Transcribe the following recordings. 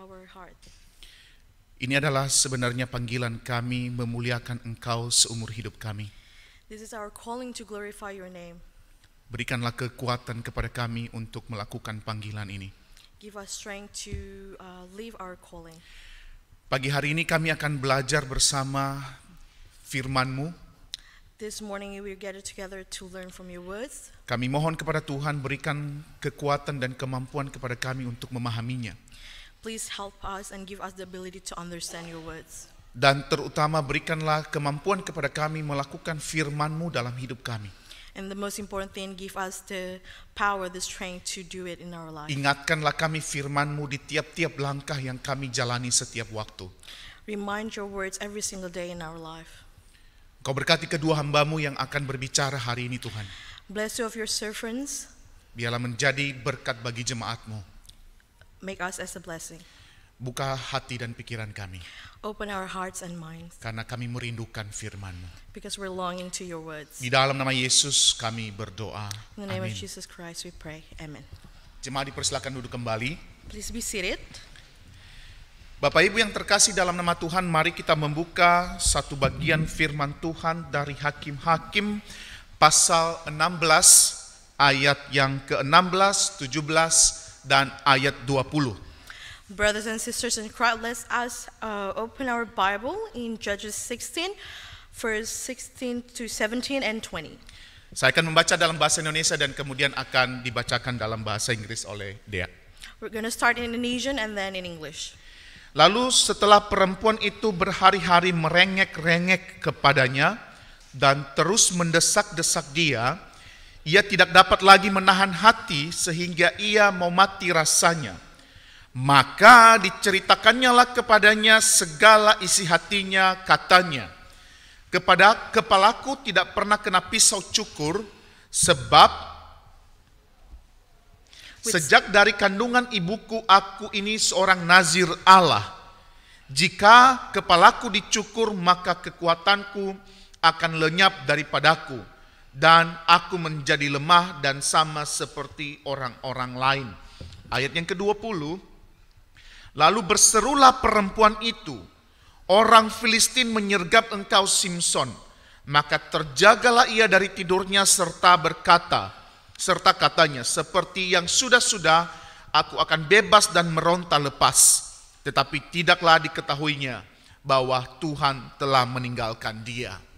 our heart. Ini adalah sebenarnya panggilan kami memuliakan Engkau seumur hidup kami. This is our calling to glorify your name. Berikanlah kekuatan kepada kami untuk melakukan panggilan ini. Give us strength to uh, live our calling. Pagi hari ini kami akan belajar bersama firman-Mu. This morning we gather together to learn from your words. Kami mohon kepada Tuhan berikan kekuatan dan kemampuan kepada kami untuk memahaminya. Please help us and give us the ability to understand your words. Dan terutama berikanlah kemampuan kepada kami melakukan firman-Mu dalam hidup kami. And the most important thing, give us the power, the strength to do it in our life. Ingatkanlah kami firman-Mu di tiap-tiap langkah yang kami jalani setiap waktu. Remind your words every single day in our life. Kau berkati kedua hambamu yang akan berbicara hari ini Tuhan. Bless you of your servants. Biarlah menjadi berkat bagi jemaatmu. Make us as a blessing. Buka hati dan pikiran kami. Open our hearts and minds. Karena kami merindukan firman-Mu. Because we're longing to your words. Di dalam nama Yesus kami berdoa. In the name Amen. of Jesus Christ we pray. Amen. Jemaat dipersilakan duduk kembali. Please be seated. Bapak Ibu yang terkasih dalam nama Tuhan, mari kita membuka satu bagian firman Tuhan dari Hakim-Hakim pasal 16 ayat yang ke-16, 17, dan ayat 20. Brothers and sisters in Christ, let us uh, open our Bible in Judges 16, verse 16 to 17 and 20. Saya akan membaca dalam bahasa Indonesia dan kemudian akan dibacakan dalam bahasa Inggris oleh Dea. We're going to start in Indonesian and then in English. Lalu setelah perempuan itu berhari-hari merengek-rengek kepadanya dan terus mendesak-desak dia, ia tidak dapat lagi menahan hati sehingga ia mau mati rasanya. Maka diceritakannya lah kepadanya segala isi hatinya katanya, Kepada kepalaku tidak pernah kena pisau cukur, sebab sejak dari kandungan ibuku aku ini seorang nazir Allah. Jika kepalaku dicukur maka kekuatanku akan lenyap daripadaku.' dan aku menjadi lemah dan sama seperti orang-orang lain. Ayat yang ke-20, lalu berserulah perempuan itu, orang Filistin menyergap engkau Simpson, maka terjagalah ia dari tidurnya serta berkata, serta katanya, seperti yang sudah-sudah aku akan bebas dan meronta lepas, tetapi tidaklah diketahuinya bahwa Tuhan telah meninggalkan dia.'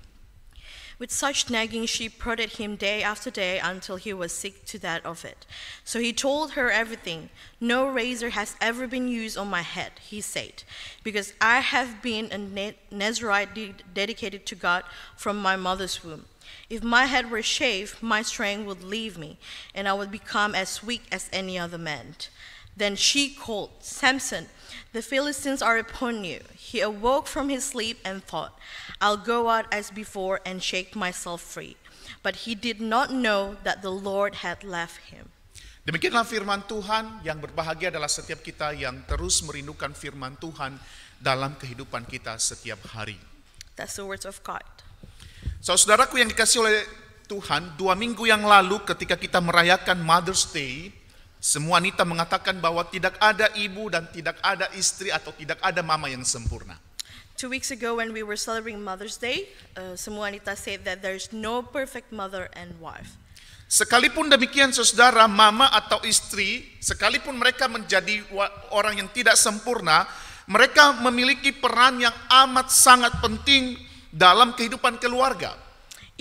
With such nagging, she prodded him day after day until he was sick to that of it. So he told her everything. No razor has ever been used on my head, he said, because I have been a Nazarite de dedicated to God from my mother's womb. If my head were shaved, my strength would leave me, and I would become as weak as any other man. Then she called, Samson, the Philistines are upon you. He awoke from his sleep and thought, I'll go out as before and shake myself free. But he did not know that the Lord had left him. Demikianlah firman Tuhan yang berbahagia adalah setiap kita yang terus merindukan firman Tuhan dalam kehidupan kita setiap hari. That's the words of God. So, saudaraku yang dikasih oleh Tuhan, dua minggu yang lalu ketika kita merayakan Mother's Day, semua wanita mengatakan bahwa tidak ada ibu dan tidak ada istri atau tidak ada mama yang sempurna. Two weeks ago when we were celebrating Mother's Day, uh, semua wanita said that there is no perfect mother and wife. Sekalipun demikian saudara, mama atau istri, sekalipun mereka menjadi orang yang tidak sempurna, mereka memiliki peran yang amat sangat penting dalam kehidupan keluarga.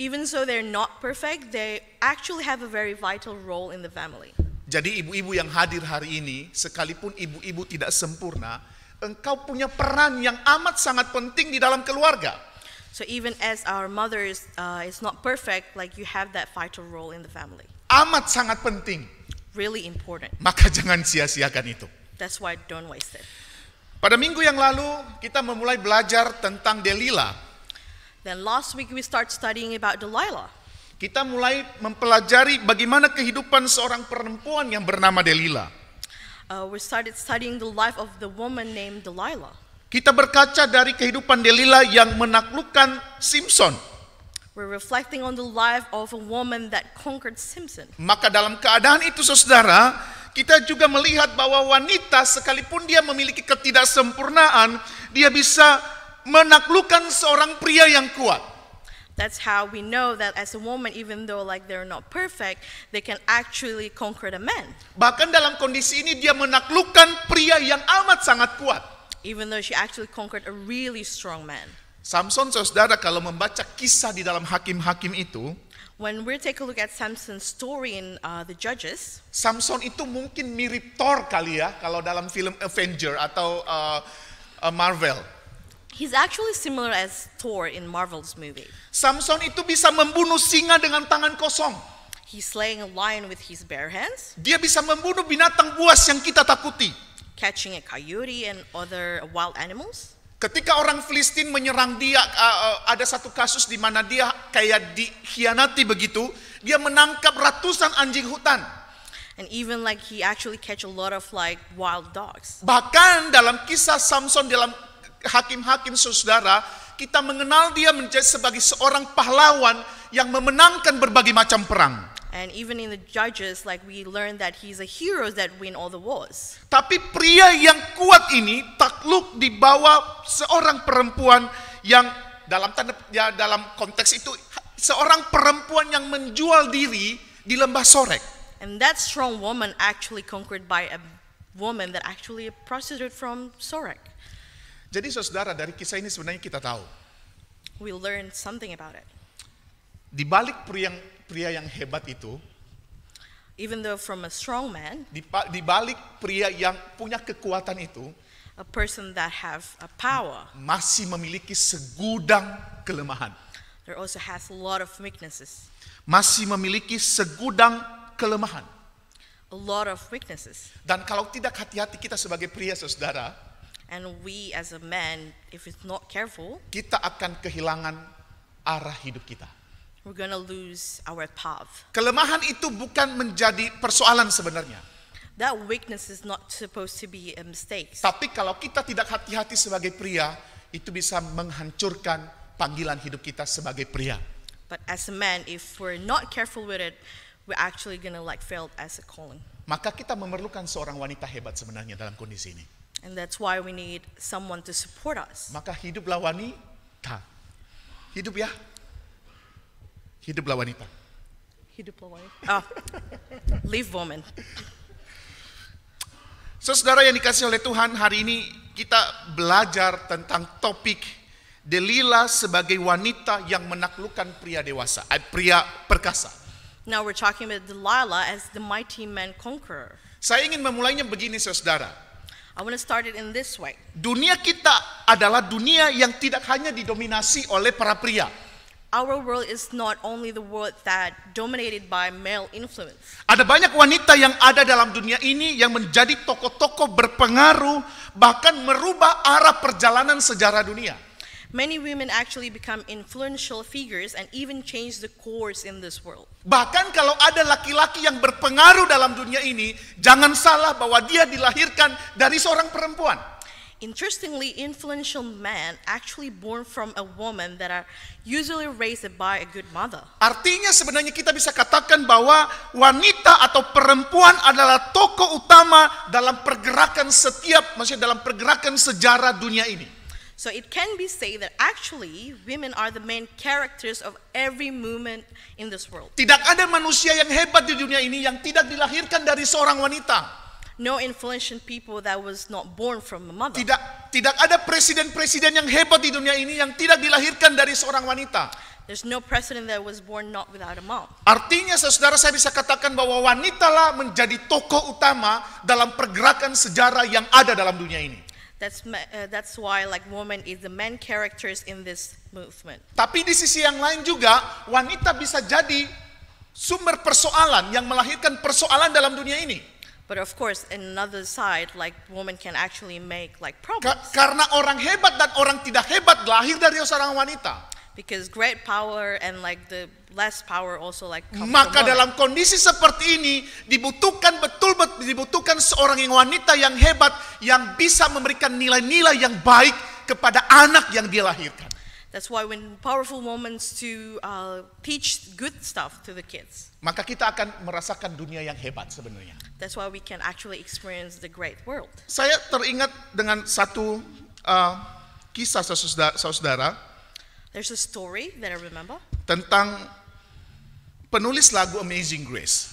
Even so they're not perfect, they actually have a very vital role in the family. Jadi ibu-ibu yang hadir hari ini, sekalipun ibu-ibu tidak sempurna, engkau punya peran yang amat sangat penting di dalam keluarga. So even as our mothers uh, is not perfect, like you have that vital role in the family. Amat sangat penting. Really important. Maka jangan sia-siakan itu. That's why don't waste it. Pada minggu yang lalu kita memulai belajar tentang Delilah. Then last week we start studying about Delilah kita mulai mempelajari bagaimana kehidupan seorang perempuan yang bernama Delila. Uh, we started studying the life of the woman named Delilah. Kita berkaca dari kehidupan Delilah yang menaklukkan Simpson. We're reflecting on the life of a woman that conquered Simpson. Maka dalam keadaan itu saudara, kita juga melihat bahwa wanita sekalipun dia memiliki ketidaksempurnaan, dia bisa menaklukkan seorang pria yang kuat. That's how we know that as a woman, even though like they're not perfect, they can actually conquer the men. Bahkan dalam kondisi ini dia menaklukkan pria yang amat sangat kuat. Even though she actually conquered a really strong man. Samson saudara kalau membaca kisah di dalam hakim-hakim itu When we take a look at Samson's story in uh, the Judges, Samson itu mungkin mirip Thor kali ya kalau dalam film Avenger atau uh, uh, Marvel. He's actually similar as Thor in Marvel's movie. Samson itu bisa membunuh singa dengan tangan kosong. He's slaying a lion with his bare hands. Dia bisa membunuh binatang buas yang kita takuti. Catching a coyote and other wild animals. Ketika orang Filistin menyerang dia, uh, ada satu kasus di mana dia kayak dikhianati begitu, dia menangkap ratusan anjing hutan. And even like he actually catch a lot of like wild dogs. Bahkan dalam kisah Samson dalam hakim-hakim saudara, kita mengenal dia menjadi sebagai seorang pahlawan yang memenangkan berbagai macam perang. And even in the judges, like we learn that he's a hero that win all the wars. Tapi pria yang kuat ini takluk di bawah seorang perempuan yang dalam tanda, ya, dalam konteks itu seorang perempuan yang menjual diri di lembah sorek. And that strong woman actually conquered by a woman that actually a prostitute from Sorek. Jadi saudara dari kisah ini sebenarnya kita tahu. We learned something about it. Di balik pria yang pria yang hebat itu, even though from a strong man, di, di balik pria yang punya kekuatan itu, a person that have a power, masih memiliki segudang kelemahan. There also has a lot of weaknesses. Masih memiliki segudang kelemahan. A lot of weaknesses. Dan kalau tidak hati-hati kita sebagai pria saudara, And we as a man, if it's not careful, kita akan kehilangan arah hidup kita. We're gonna lose our path. Kelemahan itu bukan menjadi persoalan sebenarnya. That weakness is not supposed to be a mistake. Tapi kalau kita tidak hati-hati sebagai pria, itu bisa menghancurkan panggilan hidup kita sebagai pria. But as a man, if we're not careful with it, we're actually gonna like fail as a calling. Maka kita memerlukan seorang wanita hebat sebenarnya dalam kondisi ini. And that's why we need someone to support us. Maka hiduplah wanita. Hidup ya. Hiduplah wanita. Hiduplah wanita. Ah, live woman. So, saudara yang dikasih oleh Tuhan, hari ini kita belajar tentang topik Delila sebagai wanita yang menaklukkan pria dewasa, eh, pria perkasa. Now we're talking about Delilah as the mighty man conqueror. Saya ingin memulainya begini, saudara. I want to start it in this way. Dunia kita adalah dunia yang tidak hanya didominasi oleh para pria. Our world is not only the world that dominated by male influence. Ada banyak wanita yang ada dalam dunia ini yang menjadi tokoh-tokoh berpengaruh bahkan merubah arah perjalanan sejarah dunia. Many women actually become influential figures and even change the course in this world. Bahkan kalau ada laki-laki yang berpengaruh dalam dunia ini, jangan salah bahwa dia dilahirkan dari seorang perempuan. Interestingly, influential men actually born from a woman that are usually raised by a good mother. Artinya sebenarnya kita bisa katakan bahwa wanita atau perempuan adalah tokoh utama dalam pergerakan setiap, maksudnya dalam pergerakan sejarah dunia ini. So it can be said that actually women are the main characters of every movement in this world. Tidak ada manusia yang hebat di dunia ini yang tidak dilahirkan dari seorang wanita. No influential people that was not born from a mother. Tidak tidak ada presiden-presiden yang hebat di dunia ini yang tidak dilahirkan dari seorang wanita. There's no president that was born not without a mom. Artinya saudara saya bisa katakan bahwa wanitalah menjadi tokoh utama dalam pergerakan sejarah yang ada dalam dunia ini. That's, uh, that's why like woman is the main characters in this movement. Tapi di sisi yang lain juga wanita bisa jadi sumber persoalan yang melahirkan persoalan dalam dunia ini. But of course, in another side, like woman can actually make like problems. Ka karena orang hebat dan orang tidak hebat lahir dari seorang wanita because great power and like the less power also like Maka dalam kondisi seperti ini dibutuhkan betul betul dibutuhkan seorang yang wanita yang hebat yang bisa memberikan nilai-nilai yang baik kepada anak yang dilahirkan. That's why when powerful moments to uh, teach good stuff to the kids. Maka kita akan merasakan dunia yang hebat sebenarnya. That's why we can actually experience the great world. Saya teringat dengan satu uh, kisah saudara, saudara There's a story that I remember tentang penulis lagu Amazing Grace.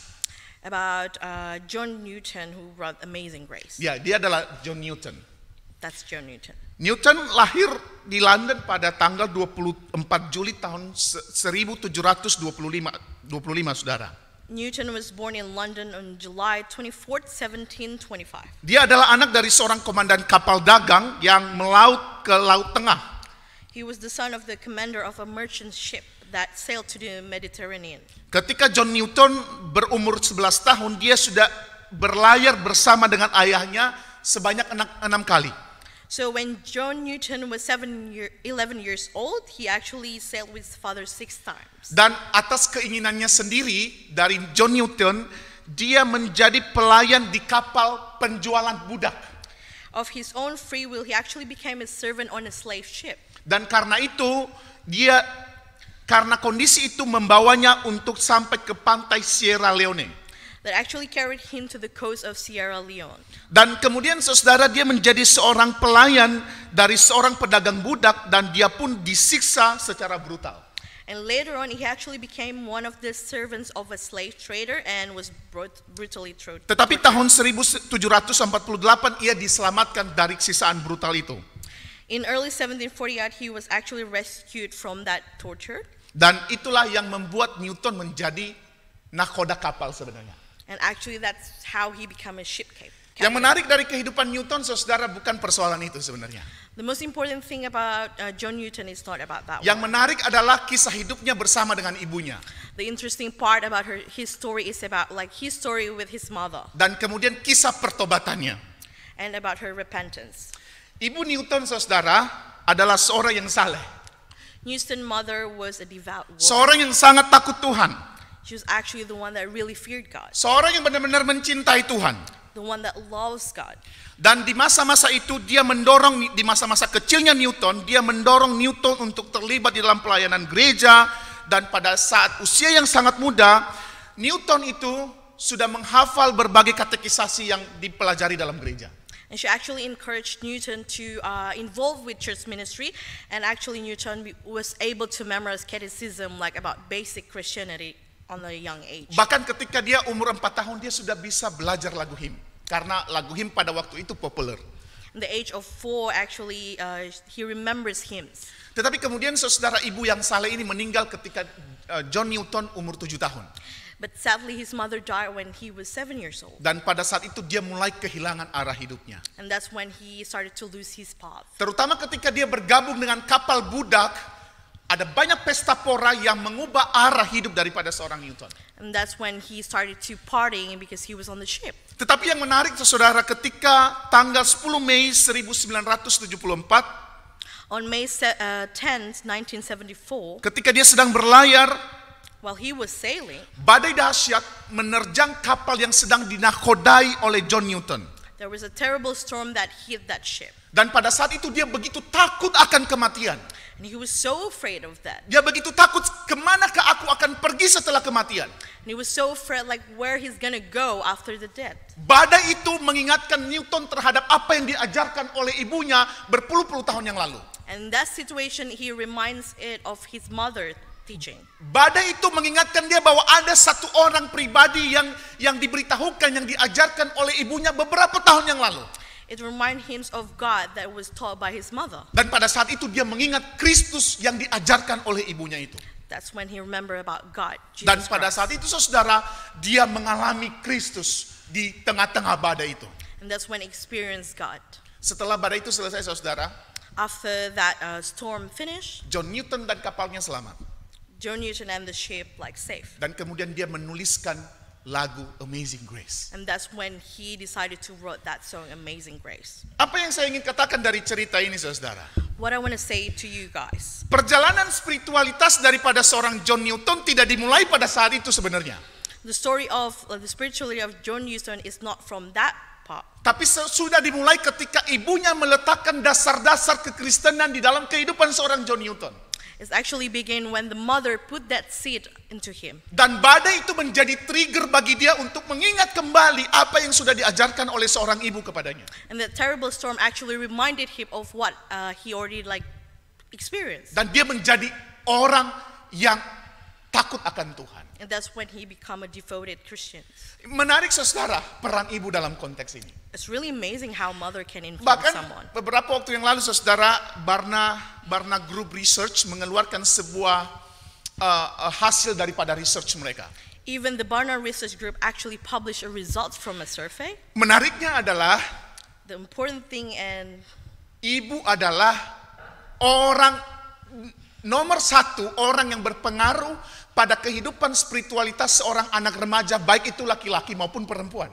About uh, John Newton who wrote Amazing Grace. Ya, dia adalah John Newton. That's John Newton. Newton lahir di London pada tanggal 24 Juli tahun 1725, 25 saudara. Newton was born in London on July 24, 1725. Dia adalah anak dari seorang komandan kapal dagang yang melaut ke Laut Tengah. He was the son of the commander of a merchant ship that sailed to the Mediterranean. Ketika John Newton berumur 11 tahun, dia sudah berlayar bersama dengan ayahnya sebanyak enam enam kali. So when John Newton was seven year, 11 years old, he actually sailed with his father six times. Dan atas keinginannya sendiri dari John Newton, dia menjadi pelayan di kapal penjualan budak. Of his own free will he actually became a servant on a slave ship. Dan karena itu dia karena kondisi itu membawanya untuk sampai ke pantai Sierra Leone. That actually carried him to the coast of Sierra Leone. Dan kemudian saudara dia menjadi seorang pelayan dari seorang pedagang budak dan dia pun disiksa secara brutal. And later on, he actually became one of the servants of a slave trader and was brought, brutally tortured. Tetapi tahun 1748 ia diselamatkan dari sisaan brutal itu. In early 1748, he was actually rescued from that torture. Dan itulah yang membuat Newton menjadi nakoda kapal sebenarnya. And actually that's how he became a ship captain. Yang menarik dari kehidupan Newton, saudara, bukan persoalan itu sebenarnya. The most important thing about uh, John Newton is not about that. Yang one. menarik adalah kisah hidupnya bersama dengan ibunya. The interesting part about her, his story is about like his story with his mother. Dan kemudian kisah pertobatannya. And about her repentance. Ibu Newton, saudara, adalah seorang yang saleh. Newton mother was a devout woman. Seorang yang sangat takut Tuhan. She was actually the one that really feared God. Seorang yang benar-benar mencintai Tuhan the one that loves God. Dan di masa-masa itu dia mendorong di masa-masa kecilnya Newton, dia mendorong Newton untuk terlibat di dalam pelayanan gereja dan pada saat usia yang sangat muda, Newton itu sudah menghafal berbagai katekisasi yang dipelajari dalam gereja. And she actually encouraged Newton to uh, involve with church ministry, and actually Newton was able to memorize catechism like about basic Christianity on a young age. Bahkan ketika dia umur 4 tahun dia sudah bisa belajar lagu him karena lagu him pada waktu itu populer. the age of four actually uh, he remembers hymns. Tetapi kemudian saudara ibu yang saleh ini meninggal ketika uh, John Newton umur 7 tahun. But sadly his mother died when he was seven years old. Dan pada saat itu dia mulai kehilangan arah hidupnya. And that's when he started to lose his path. Terutama ketika dia bergabung dengan kapal budak ada banyak pesta pora yang mengubah arah hidup daripada seorang Newton. And that's when he started to partying because he was on the ship. Tetapi yang menarik saudara ketika tanggal 10 Mei 1974 On May 10, 1974 uh, Ketika dia sedang berlayar While he was sailing Badai dahsyat menerjang kapal yang sedang dinakodai oleh John Newton. There was a terrible storm that hit that ship. Dan pada saat itu dia begitu takut akan kematian he was so afraid of that. Dia begitu takut kemana ke aku akan pergi setelah kematian. And he was so afraid like where he's gonna go after the death. Badai itu mengingatkan Newton terhadap apa yang diajarkan oleh ibunya berpuluh-puluh tahun yang lalu. And that situation he reminds it of his mother teaching. Badai itu mengingatkan dia bahwa ada satu orang pribadi yang yang diberitahukan yang diajarkan oleh ibunya beberapa tahun yang lalu. It reminds him of God that was taught by his mother. Dan pada saat itu dia mengingat Kristus yang diajarkan oleh ibunya itu. That's when he remember about God. Jesus Dan pada Christ. saat itu saudara dia mengalami Kristus di tengah-tengah badai itu. And that's when experience God. Setelah badai itu selesai saudara. After that uh, storm finish. John Newton dan kapalnya selamat. John Newton and the ship like safe. Dan kemudian dia menuliskan lagu Amazing Grace. And that's when he decided to write that song Amazing Grace. Apa yang saya ingin katakan dari cerita ini Saudara? What I want to say to you guys. Perjalanan spiritualitas daripada seorang John Newton tidak dimulai pada saat itu sebenarnya. The story of the spirituality of John Newton is not from that part. Tapi sudah dimulai ketika ibunya meletakkan dasar-dasar kekristenan di dalam kehidupan seorang John Newton is actually begin when the mother put that seed into him. Dan badai itu menjadi trigger bagi dia untuk mengingat kembali apa yang sudah diajarkan oleh seorang ibu kepadanya. And that terrible storm actually reminded him of what uh, he already like experienced. Dan dia menjadi orang yang takut akan Tuhan. And that's when he become a devoted Christian. Menarik saudara peran ibu dalam konteks ini. It's really amazing how mother can influence Bahkan someone. beberapa waktu yang lalu saudara Barna Barna Group Research mengeluarkan sebuah uh, uh, hasil daripada research mereka. Even the Barna Research Group actually published a result from a survey. Menariknya adalah the important thing and ibu adalah orang nomor satu orang yang berpengaruh pada kehidupan spiritualitas seorang anak remaja baik itu laki-laki maupun perempuan.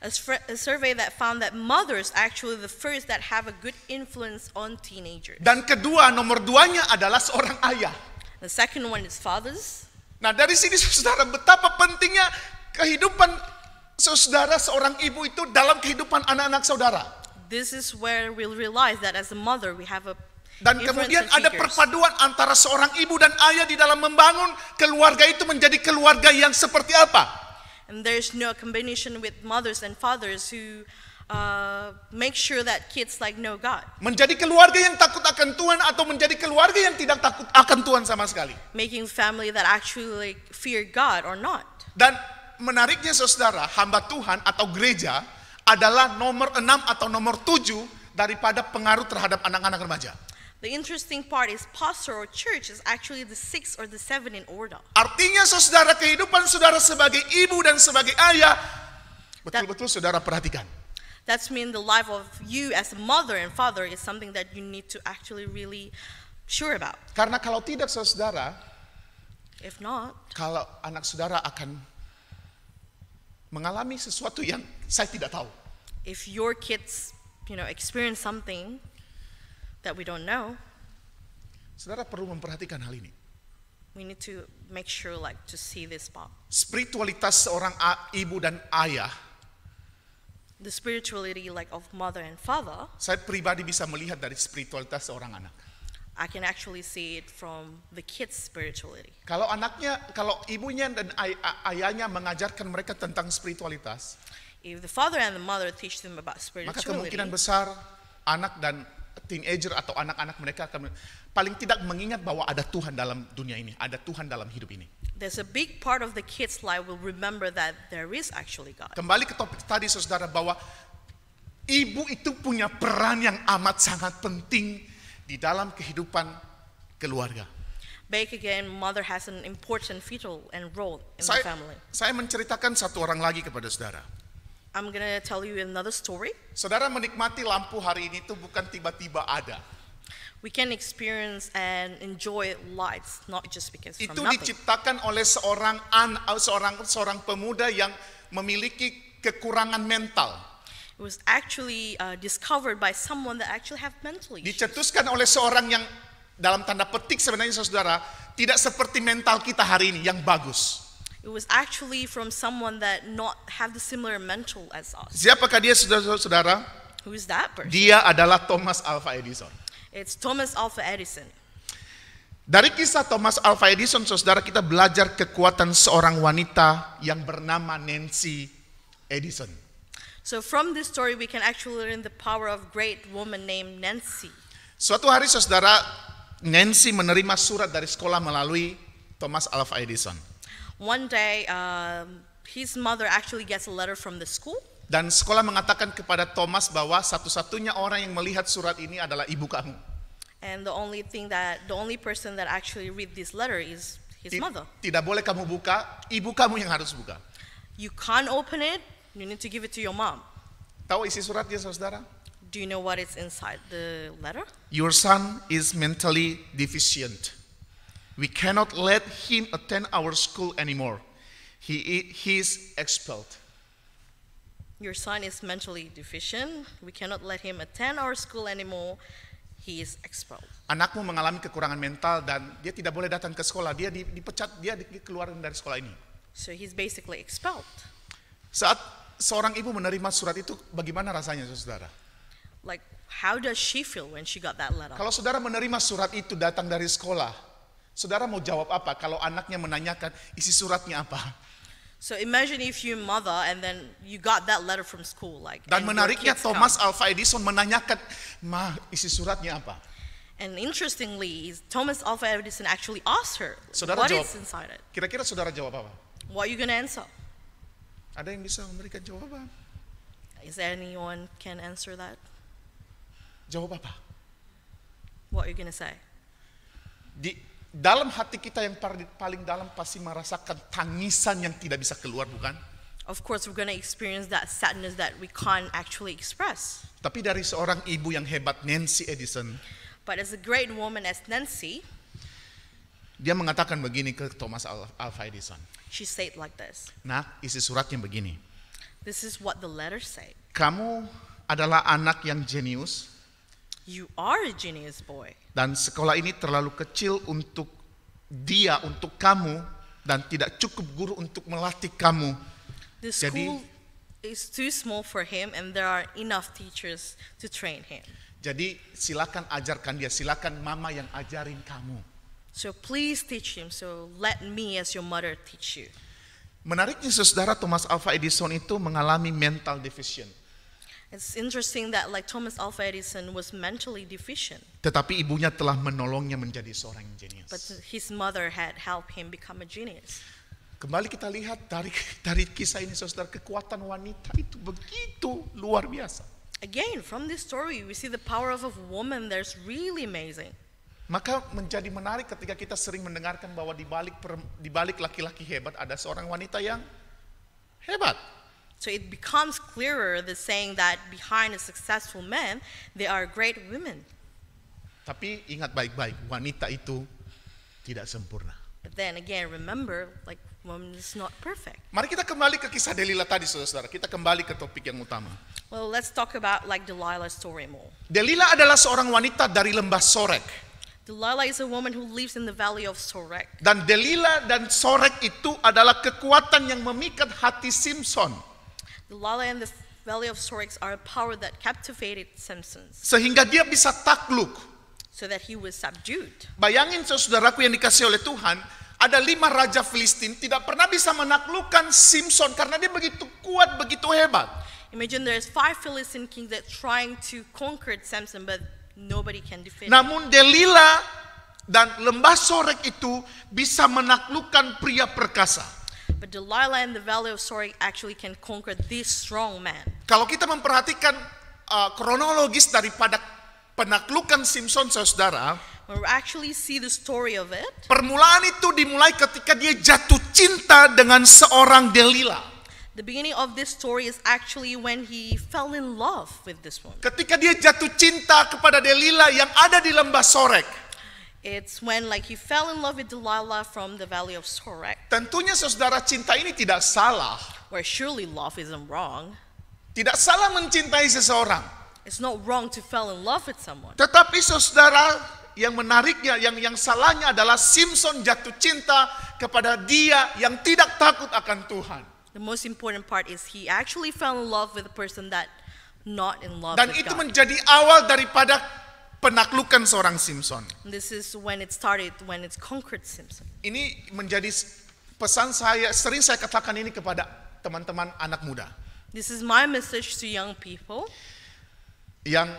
A, a survey that found that mothers actually the first that have a good influence on teenagers. Dan kedua nomor duanya adalah seorang ayah. The second one is fathers. Nah dari sini saudara betapa pentingnya kehidupan saudara seorang ibu itu dalam kehidupan anak-anak saudara. This is where we realize that as a mother we have a dan kemudian ada perpaduan antara seorang ibu dan ayah di dalam membangun keluarga itu menjadi keluarga yang seperti apa? And there's no combination with mothers and fathers who uh, make sure that kids like know God. Menjadi keluarga yang takut akan Tuhan atau menjadi keluarga yang tidak takut akan Tuhan sama sekali. Making family that actually fear God or not. Dan menariknya saudara, hamba Tuhan atau gereja adalah nomor enam atau nomor tujuh daripada pengaruh terhadap anak-anak remaja. The interesting part is pastor or church is actually the sixth or the seventh in order. Artinya saudara kehidupan saudara sebagai ibu dan sebagai ayah betul-betul saudara perhatikan. That's mean the life of you as a mother and father is something that you need to actually really sure about. Karena kalau tidak saudara, if not, kalau anak saudara akan mengalami sesuatu yang saya tidak tahu. If your kids, you know, experience something that we don't know. Saudara perlu memperhatikan hal ini. We need to make sure like to see this part. Spiritualitas seorang ibu dan ayah the spirituality like of mother and father. Saya pribadi bisa melihat dari spiritualitas seorang anak. I can actually see it from the kids spirituality. Kalau anaknya, kalau ibunya dan ay ayahnya mengajarkan mereka tentang spiritualitas, if the father and the mother teach them about spirituality, maka kemungkinan besar anak dan teenager atau anak-anak mereka akan paling tidak mengingat bahwa ada Tuhan dalam dunia ini, ada Tuhan dalam hidup ini. There's a big part of the kids' life will remember that there is actually God. Kembali ke topik tadi Saudara bahwa ibu itu punya peran yang amat sangat penting di dalam kehidupan keluarga. Back again, mother has an important fetal and role in saya, the family. Saya menceritakan satu orang lagi kepada saudara. I'm gonna tell you another story. Saudara menikmati lampu hari ini itu bukan tiba-tiba ada. We can experience and enjoy lights not just because Itu from diciptakan oleh seorang an seorang seorang pemuda yang memiliki kekurangan mental. It was actually uh, discovered by someone that actually have mental issues. Dicetuskan oleh seorang yang dalam tanda petik sebenarnya saudara tidak seperti mental kita hari ini yang bagus. It was actually from someone that not have the similar mental as us. Siapakah dia saudara-saudara? Who is that person? Dia adalah Thomas Alva Edison. It's Thomas Alva Edison. Dari kisah Thomas Alva Edison, saudara kita belajar kekuatan seorang wanita yang bernama Nancy Edison. So from this story we can actually learn the power of great woman named Nancy. Suatu hari saudara Nancy menerima surat dari sekolah melalui Thomas Alva Edison. One day, um, his mother actually gets a letter from the school. Dan sekolah mengatakan kepada Thomas bahwa satu-satunya orang yang melihat surat ini adalah ibu kamu. And the only thing that the only person that actually read this letter is his mother. Tidak boleh kamu buka, ibu kamu yang harus buka. You can't open it. You need to give it to your mom. Tahu isi suratnya, saudara? Do you know what is inside the letter? Your son is mentally deficient. We cannot let him attend our school anymore. He, he is expelled. Your son is mentally deficient. We cannot let him attend our school anymore. He is expelled. Anakmu mengalami kekurangan mental dan dia tidak boleh datang ke sekolah. Dia dipecat, dia dikeluarkan dari sekolah ini. So he's basically expelled. Saat seorang ibu menerima surat itu, bagaimana rasanya, saudara? Like, how does she feel when she got that letter? Kalau saudara menerima surat itu datang dari sekolah, Saudara mau jawab apa kalau anaknya menanyakan isi suratnya apa? So imagine if you mother and then you got that letter from school like Dan menariknya Thomas come. Alva Edison menanyakan, "Ma, isi suratnya apa?" And interestingly, Thomas Alva Edison actually asked her, saudara "What jawab, is inside it?" Kira-kira saudara jawab apa? What are you gonna answer? Ada yang bisa memberikan jawaban? Is there anyone can answer that? Jawab apa? What are you gonna say? Di dalam hati kita yang paling dalam pasti merasakan tangisan yang tidak bisa keluar, bukan? Of course, we're going to experience that sadness that we can't actually express. Tapi dari seorang ibu yang hebat, Nancy Edison. But as a great woman as Nancy, dia mengatakan begini ke Thomas Alva Edison. She said like this. Nah, isi suratnya begini. This is what the letter said. Kamu adalah anak yang jenius. You are a genius boy. Dan sekolah ini terlalu kecil untuk dia, untuk kamu, dan tidak cukup guru untuk melatih kamu. The school Jadi, is too small for him and there are enough teachers to train him. Jadi silakan ajarkan dia, silakan mama yang ajarin kamu. So please teach him. So let me as your mother teach you. Menariknya saudara Thomas Alva Edison itu mengalami mental deficient It's interesting that like Thomas Alva Edison was mentally deficient. Tetapi ibunya telah menolongnya menjadi seorang genius. But his mother had helped him become a genius. Kembali kita lihat dari dari kisah ini saudara kekuatan wanita itu begitu luar biasa. Again, from this story we see the power of a woman there's really amazing. Maka menjadi menarik ketika kita sering mendengarkan bahwa di balik di balik laki-laki hebat ada seorang wanita yang hebat. So it becomes clearer the saying that behind a successful man, there are great women. Tapi ingat baik-baik, wanita itu tidak sempurna. But then again, remember, like woman is not perfect. Mari kita kembali ke kisah Delila tadi, saudara-saudara. Kita kembali ke topik yang utama. Well, let's talk about like Delilah's story more. Delila adalah seorang wanita dari lembah Sorek. Delilah is a woman who lives in the valley of Sorek. Dan Delila dan Sorek itu adalah kekuatan yang memikat hati Simpson. Delala Lala and the Valley of Stories are a power that captivated Samson. Sehingga dia bisa takluk. So that he was subdued. Bayangin saudaraku yang dikasih oleh Tuhan, ada lima raja Filistin tidak pernah bisa menaklukkan Simpson karena dia begitu kuat, begitu hebat. Imagine there is five Philistine kings that trying to conquer Samson, but nobody can defeat. Namun Delila dan lembah sorek itu bisa menaklukkan pria perkasa. But Delilah and the Valley of Sorek actually can conquer this strong man. Kalau kita memperhatikan uh, kronologis daripada penaklukan Simpson saudara, When we actually see the story of it, permulaan itu dimulai ketika dia jatuh cinta dengan seorang Delilah. The beginning of this story is actually when he fell in love with this woman. Ketika dia jatuh cinta kepada Delila yang ada di lembah Sorek. It's when like you fell in love with Delilah from the Valley of Sorek. Tentunya saudara cinta ini tidak salah. Where surely love isn't wrong. Tidak salah mencintai seseorang. It's not wrong to fall in love with someone. Tetapi saudara yang menariknya, yang yang salahnya adalah Simpson jatuh cinta kepada dia yang tidak takut akan Tuhan. The most important part is he actually fell in love with a person that not in love Dan with itu God. menjadi awal daripada penaklukan seorang Simpson. This is when it started, when it's conquered Simpson. Ini menjadi pesan saya, sering saya katakan ini kepada teman-teman anak muda. This is my message to young people. Yang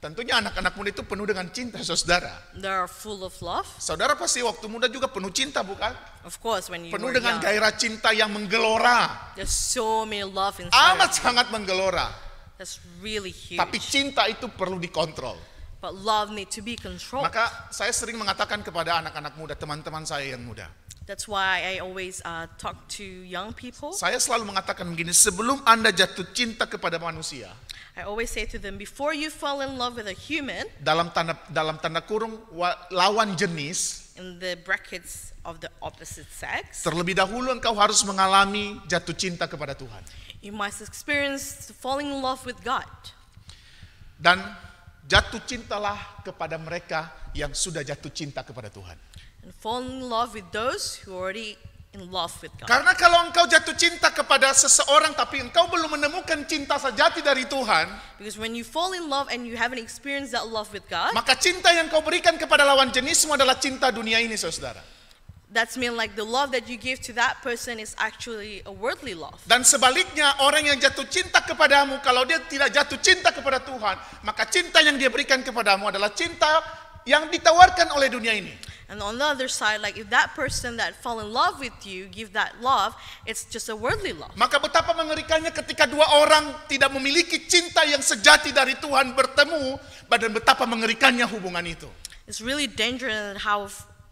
tentunya anak-anak muda itu penuh dengan cinta, saudara. They are full of love. Saudara pasti waktu muda juga penuh cinta, bukan? Of course, when you penuh dengan young. gairah cinta yang menggelora. There's so many love inside. Amat sangat menggelora. That's really huge. Tapi cinta itu perlu dikontrol. But love need to be controlled. Maka saya sering mengatakan kepada anak-anak muda, teman-teman saya yang muda. That's why I always uh, talk to young people. Saya selalu mengatakan begini, sebelum Anda jatuh cinta kepada manusia. I always say to them before you fall in love with a human. Dalam tanda dalam tanda kurung lawan jenis. In the brackets of the opposite sex. Terlebih dahulu engkau harus mengalami jatuh cinta kepada Tuhan. You must experience falling in love with God. Dan Jatuh cintalah kepada mereka yang sudah jatuh cinta kepada Tuhan. And fall in love with those who already in love with God. Karena kalau engkau jatuh cinta kepada seseorang tapi engkau belum menemukan cinta sejati dari Tuhan, because when you fall in love and you haven't experienced that love with God, maka cinta yang kau berikan kepada lawan jenismu adalah cinta dunia ini, Saudara. That's mean like the love that you give to that person is actually a worldly love. Dan sebaliknya orang yang jatuh cinta kepadamu kalau dia tidak jatuh cinta kepada Tuhan, maka cinta yang dia berikan kepadamu adalah cinta yang ditawarkan oleh dunia ini. And on the other side, like if that person that fall in love with you give that love, it's just a worldly love. Maka betapa mengerikannya ketika dua orang tidak memiliki cinta yang sejati dari Tuhan bertemu, dan betapa mengerikannya hubungan itu. It's really dangerous how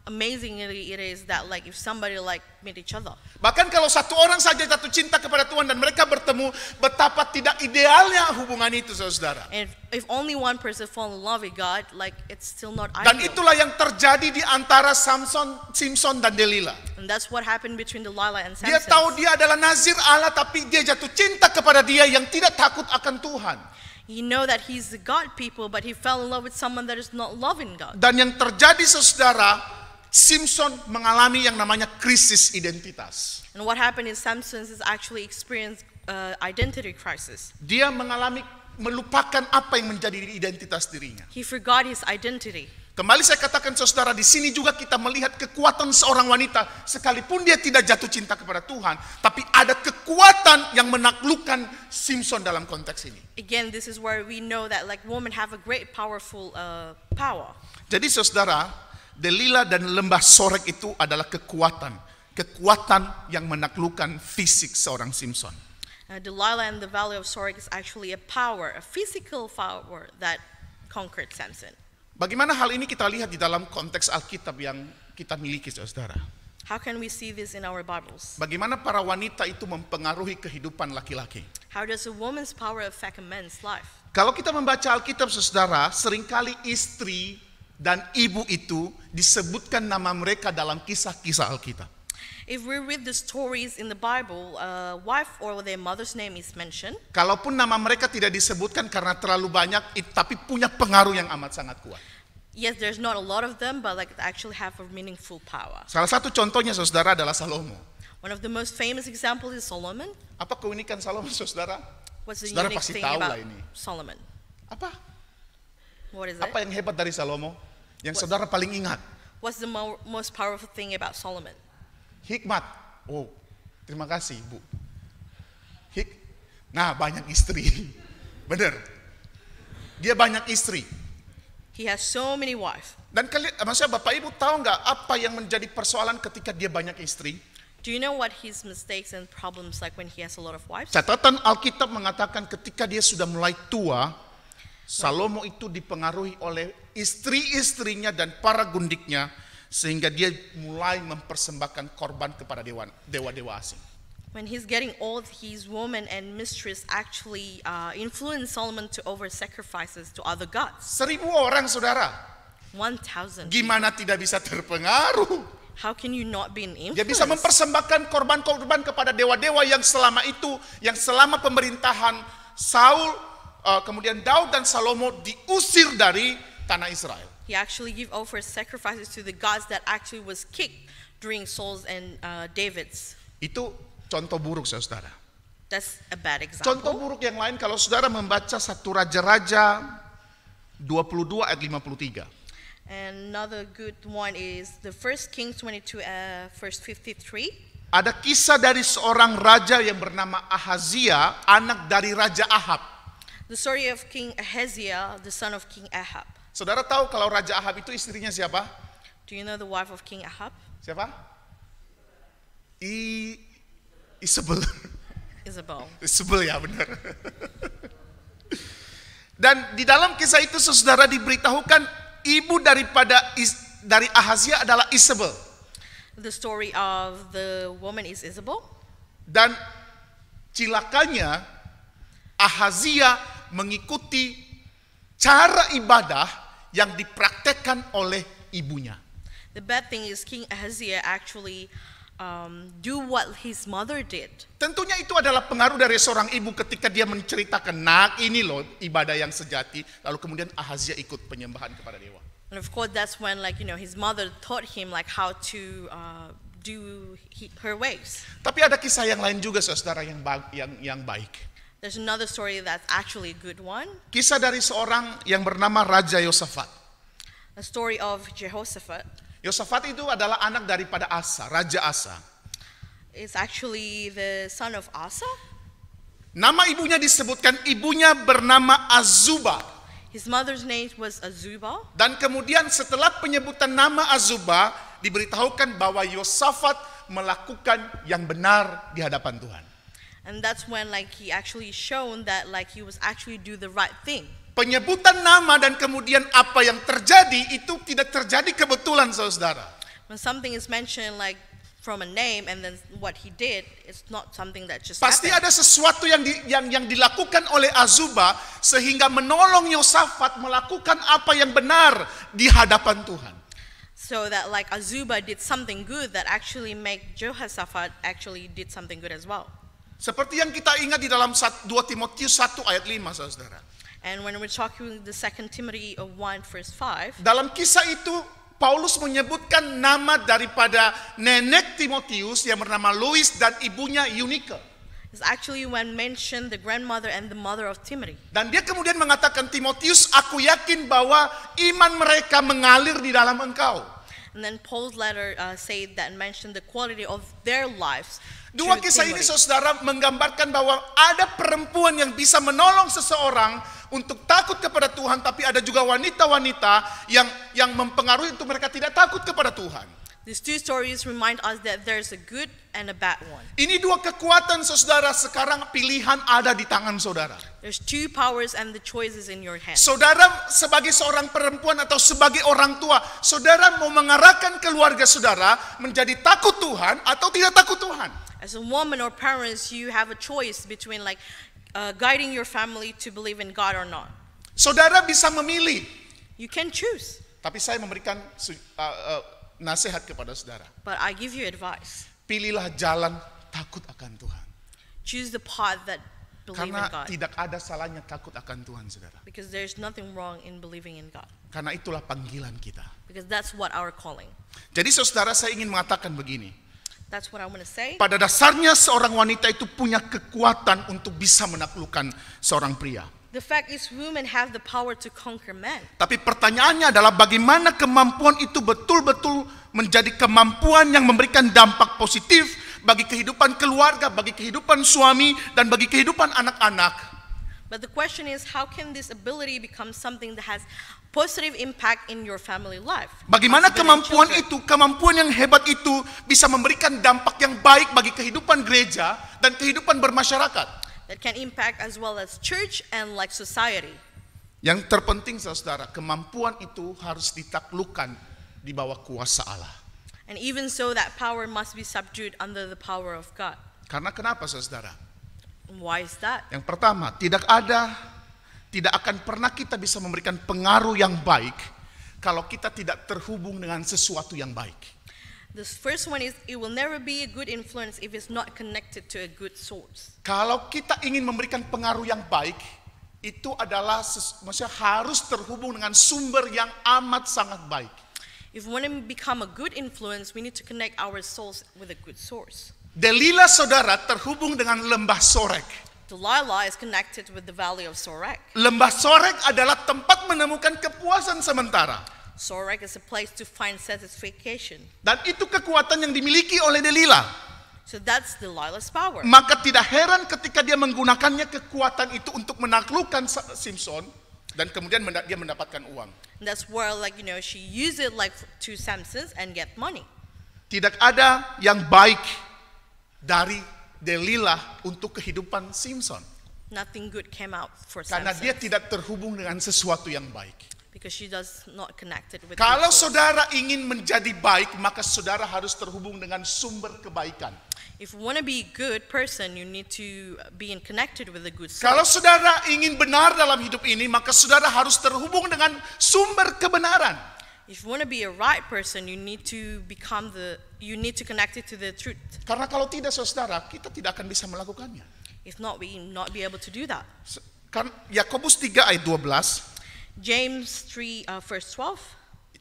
amazing it is that like if somebody like meet each other. Bahkan kalau satu orang saja jatuh cinta kepada Tuhan dan mereka bertemu, betapa tidak idealnya hubungan itu, saudara. And if, if only one person fall in love with God, like it's still not ideal. Dan itulah yang terjadi di antara Samson, Simpson dan Delila. And that's what happened between Delilah and Samson. Dia tahu dia adalah nazir Allah, tapi dia jatuh cinta kepada dia yang tidak takut akan Tuhan. He know that he's the God people, but he fell in love with someone that is not loving God. Dan yang terjadi, saudara, Simpson mengalami yang namanya krisis identitas. And what happened is Samson is actually experienced uh, identity crisis. Dia mengalami melupakan apa yang menjadi identitas dirinya. He forgot his identity. Kembali saya katakan saudara, di sini juga kita melihat kekuatan seorang wanita. Sekalipun dia tidak jatuh cinta kepada Tuhan, tapi ada kekuatan yang menaklukkan Simpson dalam konteks ini. Again, this is where we know that like women have a great powerful uh, power. Jadi saudara, Delila dan lembah sorek itu adalah kekuatan, kekuatan yang menaklukkan fisik seorang Simpson. Uh, Delilah and the Valley of Sorek is actually a power, a physical power that conquered Samson. Bagaimana hal ini kita lihat di dalam konteks Alkitab yang kita miliki, saudara? How can we see this in our Bibles? Bagaimana para wanita itu mempengaruhi kehidupan laki-laki? How does a woman's power affect a man's life? Kalau kita membaca Alkitab, saudara, seringkali istri dan ibu itu disebutkan nama mereka dalam kisah-kisah Alkitab. If we read the stories in the Bible, uh, wife or their mother's name is mentioned. Kalaupun nama mereka tidak disebutkan karena terlalu banyak, it, tapi punya pengaruh yang amat sangat kuat. Yes, there's not a lot of them, but like they actually have a meaningful power. Salah satu contohnya saudara adalah Salomo. One of the most famous examples is Solomon. Apa keunikan Salomo saudara? What's the saudara unique pasti thing tahu about lah ini. Solomon? Apa? What is it? Apa yang hebat dari Salomo? yang what, saudara paling ingat? What's the mo most powerful thing about Solomon? Hikmat. Oh, terima kasih bu. Hik nah, banyak istri. Bener. Dia banyak istri. He has so many wives. Dan kalian, maksudnya Bapak Ibu tahu nggak apa yang menjadi persoalan ketika dia banyak istri? Do you know what his mistakes and problems like when he has a lot of wives? Catatan Alkitab mengatakan ketika dia sudah mulai tua, Salomo itu dipengaruhi oleh istri-istrinya dan para gundiknya sehingga dia mulai mempersembahkan korban kepada dewa dewa-dewa asing. When he's getting old, his woman and mistress actually uh, influence Solomon to over sacrifices to other gods. Seribu orang saudara. One thousand. Gimana tidak bisa terpengaruh? How can you not be an influence? Dia bisa mempersembahkan korban-korban kepada dewa-dewa yang selama itu, yang selama pemerintahan Saul uh, kemudian Daud dan Salomo diusir dari tanah Israel. He actually gave over sacrifices to the gods that actually was kicked during Saul's and uh, David's. Itu contoh buruk saudara. That's a bad example. Contoh buruk yang lain kalau saudara membaca satu raja-raja 22 ayat 53. And another good one is the first Kings 22 uh, verse 53. Ada kisah dari seorang raja yang bernama Ahazia, anak dari Raja Ahab. The story of King Ahaziah, the son of King Ahab. Saudara tahu kalau Raja Ahab itu istrinya siapa? Do you know the wife of King Ahab? Siapa? I Isabel. Isabel. Isabel ya benar. Dan di dalam kisah itu saudara diberitahukan ibu daripada is, dari Ahazia adalah Isabel. The story of the woman is Isabel. Dan cilakanya Ahazia mengikuti cara ibadah yang dipraktekkan oleh ibunya. The bad thing is King Ahaziah actually um, do what his mother did. Tentunya itu adalah pengaruh dari seorang ibu ketika dia menceritakan, nah ini loh ibadah yang sejati. Lalu kemudian Ahaziah ikut penyembahan kepada dewa. And of course that's when like you know his mother taught him like how to uh, do her ways. Tapi ada kisah yang lain juga saudara yang yang yang baik. There's another story that's actually a good one. Kisah dari seorang yang bernama Raja Yosafat. A story of Jehoshaphat. Yosafat itu adalah anak daripada Asa, Raja Asa. It's actually the son of Asa. Nama ibunya disebutkan ibunya bernama Azuba. His mother's name was Azuba. Dan kemudian setelah penyebutan nama Azuba diberitahukan bahwa Yosafat melakukan yang benar di hadapan Tuhan. And that's when like he actually shown that like he was actually do the right thing. Penyebutan nama dan kemudian apa yang terjadi itu tidak terjadi kebetulan saudara. When something is mentioned like from a name and then what he did it's not something that just Pasti happened. ada sesuatu yang di, yang yang dilakukan oleh Azuba sehingga menolong Yosafat melakukan apa yang benar di hadapan Tuhan. So that like Azuba did something good that actually make Jehoshaphat actually did something good as well. Seperti yang kita ingat di dalam 2 Timotius 1 ayat 5 Saudara. And when we're talking the second Timothy of 1 verse 5. Dalam kisah itu Paulus menyebutkan nama daripada nenek Timotius yang bernama Louis dan ibunya Eunike. It's actually when mentioned the grandmother and the mother of Timothy. Dan dia kemudian mengatakan Timotius, aku yakin bahwa iman mereka mengalir di dalam engkau. And then Paul's letter uh, said that mentioned the quality of their lives Dua kisah ini saudara menggambarkan bahwa ada perempuan yang bisa menolong seseorang untuk takut kepada Tuhan, tapi ada juga wanita-wanita yang yang mempengaruhi untuk mereka tidak takut kepada Tuhan. These two stories remind us that there's a good and a bad one. Ini dua kekuatan saudara sekarang pilihan ada di tangan saudara. There's two powers and the choices in your hands. Saudara sebagai seorang perempuan atau sebagai orang tua, saudara mau mengarahkan keluarga saudara menjadi takut Tuhan atau tidak takut Tuhan. As a woman or parents, you have a choice between like uh, guiding your family to believe in God or not. Saudara bisa memilih. You can choose. Tapi saya memberikan uh, uh, nasihat kepada saudara. But I give you advice. Pilihlah jalan takut akan Tuhan. Choose the path that Karena in God. tidak ada salahnya takut akan Tuhan, saudara. Because there's nothing wrong in believing in God. Karena itulah panggilan kita. Because that's what our calling. Jadi saudara saya ingin mengatakan begini. That's what I say. Pada dasarnya seorang wanita itu punya kekuatan untuk bisa menaklukkan seorang pria. The fact is women have the power to conquer men. Tapi pertanyaannya adalah bagaimana kemampuan itu betul-betul menjadi kemampuan yang memberikan dampak positif bagi kehidupan keluarga, bagi kehidupan suami dan bagi kehidupan anak-anak. But the question is how can this ability become something that has positive impact in your family life? Bagaimana kemampuan itu, kemampuan yang hebat itu bisa memberikan dampak yang baik bagi kehidupan gereja dan kehidupan bermasyarakat? that can impact as well as church and like society. Yang terpenting saudara, kemampuan itu harus ditaklukkan di bawah kuasa Allah. And even so that power must be subdued under the power of God. Karena kenapa saudara? Why is that? Yang pertama, tidak ada tidak akan pernah kita bisa memberikan pengaruh yang baik kalau kita tidak terhubung dengan sesuatu yang baik. The first one is it will never be a good influence if it's not connected to a good source. Kalau kita ingin memberikan pengaruh yang baik, itu adalah maksudnya harus terhubung dengan sumber yang amat sangat baik. If we want to become a good influence, we need to connect our souls with a good source. Delila saudara terhubung dengan lembah Sorek. Delilah is connected with the valley of Sorek. Lembah Sorek adalah tempat menemukan kepuasan sementara. Sorek is a place to find satisfaction. Dan itu kekuatan yang dimiliki oleh Delila. So that's Delilah's power. Maka tidak heran ketika dia menggunakannya kekuatan itu untuk menaklukkan Simpson dan kemudian dia mendapatkan uang. That's where like you know she used it like to Samsons and get money. Tidak ada yang baik dari Delilah untuk kehidupan Simpson. Nothing good came out for Samson. Karena dia tidak terhubung dengan sesuatu yang baik because she does not connected with Kalau saudara ingin menjadi baik, maka saudara harus terhubung dengan sumber kebaikan. If you want to be good person, you need to be in connected with the good source. Kalau saudara ingin benar dalam hidup ini, maka saudara harus terhubung dengan sumber kebenaran. If you want to be a right person, you need to become the you need to connect it to the truth. Karena kalau tidak saudara, kita tidak akan bisa melakukannya. If not, we not be able to do that. Kan Yakobus 3 ayat 12 James 3 uh, verse 12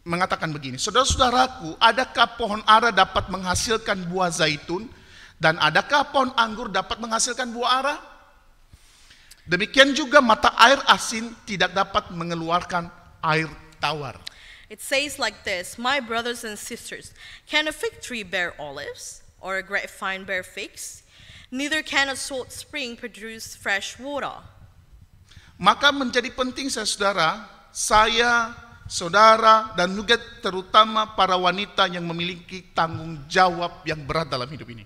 mengatakan begini, saudara-saudaraku, adakah pohon ara dapat menghasilkan buah zaitun dan adakah pohon anggur dapat menghasilkan buah ara? Demikian juga mata air asin tidak dapat mengeluarkan air tawar. It says like this, my brothers and sisters, can a fig tree bear olives or a grapevine bear figs? Neither can a salt spring produce fresh water. Maka menjadi penting saya saudara, saya, saudara, dan juga terutama para wanita yang memiliki tanggung jawab yang berat dalam hidup ini.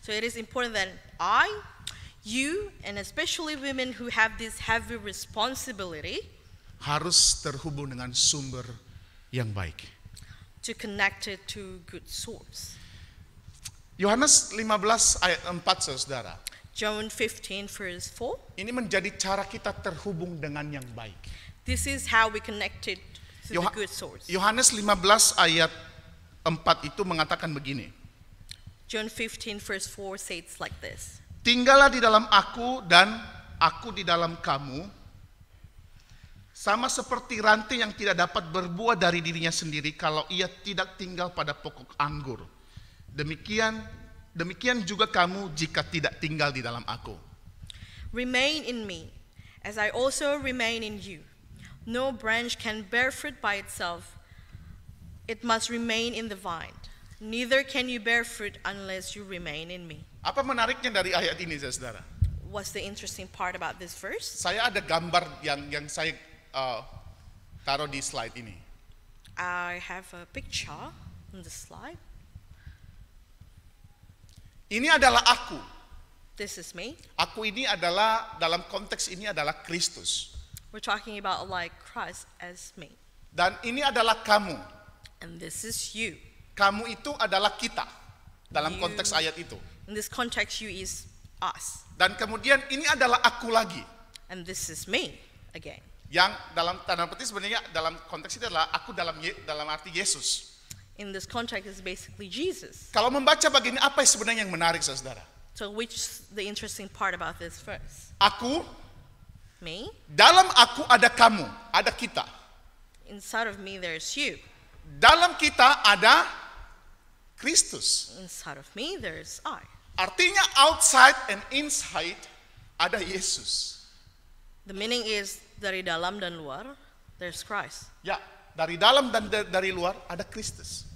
So it is important that I, you, and especially women who have this heavy responsibility harus terhubung dengan sumber yang baik. To connect it to good source. Yohanes 15 ayat 4 saudara. John 15 verse 4. Ini menjadi cara kita terhubung dengan yang baik. This is how we connected to Yoha the good source. Yohanes 15 ayat 4 itu mengatakan begini. John 15 verse 4 says like this. Tinggallah di dalam aku dan aku di dalam kamu. Sama seperti rantai yang tidak dapat berbuah dari dirinya sendiri kalau ia tidak tinggal pada pokok anggur. Demikian demikian juga kamu jika tidak tinggal di dalam aku. Remain in me, as I also remain in you. No branch can bear fruit by itself. It must remain in the vine. Neither can you bear fruit unless you remain in me. Apa menariknya dari ayat ini, saudara? What's the interesting part about this verse? Saya ada gambar yang yang saya uh, taruh di slide ini. I have a picture on the slide. Ini adalah aku. This is me. Aku ini adalah dalam konteks ini adalah Kristus. We're talking about like Christ as me. Dan ini adalah kamu. And this is you. Kamu itu adalah kita dalam you, konteks ayat itu. In this context you is us. Dan kemudian ini adalah aku lagi. And this is me again. Yang dalam tanda petis sebenarnya dalam konteks itu adalah aku dalam dalam arti Yesus in this contract is basically Jesus. Kalau membaca bagian ini apa sebenarnya yang menarik saudara? So which the interesting part about this verse? Aku me dalam aku ada kamu, ada kita. Inside of me there's you. Dalam kita ada Kristus. Inside of me there's I. Artinya outside and inside ada Yesus. The meaning is dari dalam dan luar there's Christ. Ya, dari dalam dan dari luar ada Kristus.